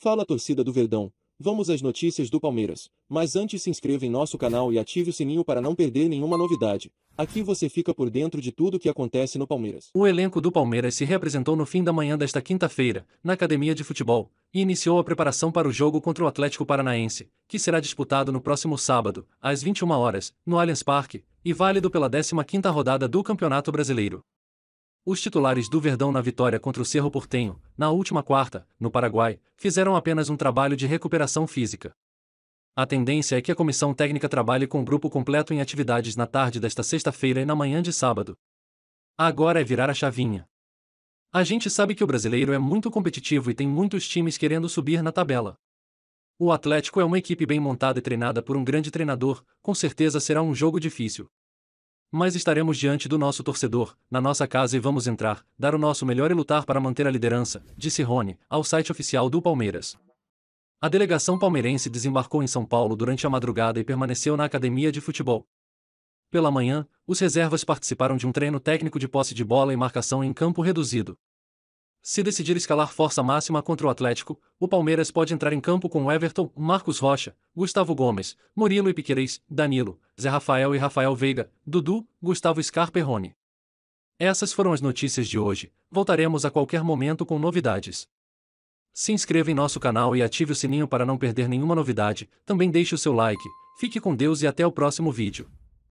Fala torcida do Verdão, vamos às notícias do Palmeiras, mas antes se inscreva em nosso canal e ative o sininho para não perder nenhuma novidade. Aqui você fica por dentro de tudo o que acontece no Palmeiras. O elenco do Palmeiras se reapresentou no fim da manhã desta quinta-feira, na academia de futebol, e iniciou a preparação para o jogo contra o Atlético Paranaense, que será disputado no próximo sábado, às 21 horas, no Allianz Parque, e válido pela 15ª rodada do Campeonato Brasileiro. Os titulares do Verdão na vitória contra o Cerro Portenho, na última quarta, no Paraguai, fizeram apenas um trabalho de recuperação física. A tendência é que a comissão técnica trabalhe com o grupo completo em atividades na tarde desta sexta-feira e na manhã de sábado. Agora é virar a chavinha. A gente sabe que o brasileiro é muito competitivo e tem muitos times querendo subir na tabela. O Atlético é uma equipe bem montada e treinada por um grande treinador, com certeza será um jogo difícil. Mas estaremos diante do nosso torcedor, na nossa casa e vamos entrar, dar o nosso melhor e lutar para manter a liderança, disse Rony, ao site oficial do Palmeiras. A delegação palmeirense desembarcou em São Paulo durante a madrugada e permaneceu na academia de futebol. Pela manhã, os reservas participaram de um treino técnico de posse de bola e marcação em campo reduzido se decidir escalar força máxima contra o Atlético, o Palmeiras pode entrar em campo com Everton, Marcos Rocha, Gustavo Gomes, Murilo e Piquerez, Danilo, Zé Rafael e Rafael Veiga, Dudu, Gustavo Scarpa e Rony. Essas foram as notícias de hoje. Voltaremos a qualquer momento com novidades. Se inscreva em nosso canal e ative o sininho para não perder nenhuma novidade. Também deixe o seu like. Fique com Deus e até o próximo vídeo.